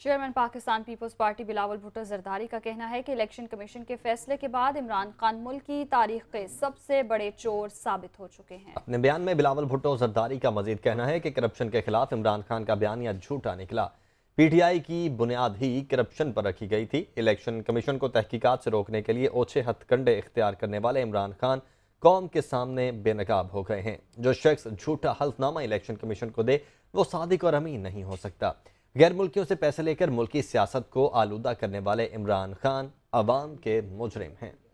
chairman Pakistan Peoples Party Bilawal Bhutto Zardari का कहना है कि इलेक्शन कमीशन के फैसले के बाद इमरान खान मुल्क की तारीख के सबसे बड़े चोर साबित हो चुके हैं अपने बयान में बिलावल भुट्टो जरदारी का मजीद कहना है कि करप्शन के खिलाफ इमरान खान का बयान या झूठा निकला पीटीआई की बुनियाद ही करप्शन पर रखी गई थी इलेक्शन कमीशन को तहकीकत से रोकने के लिए ओछे हथकंडे इख्तियार करने वाले इमरान खान कौम के सामने बेनकाब हो गए हैं जो शख्स झूठा हल्फनामा इलेक्शन कमीशन को दे वो सादिक और अमीन नहीं हो सकता गैर मुल्कियों से पैसे लेकर मुल्की सियासत को आलूदा करने वाले इमरान खान आवाम के मुजरिम हैं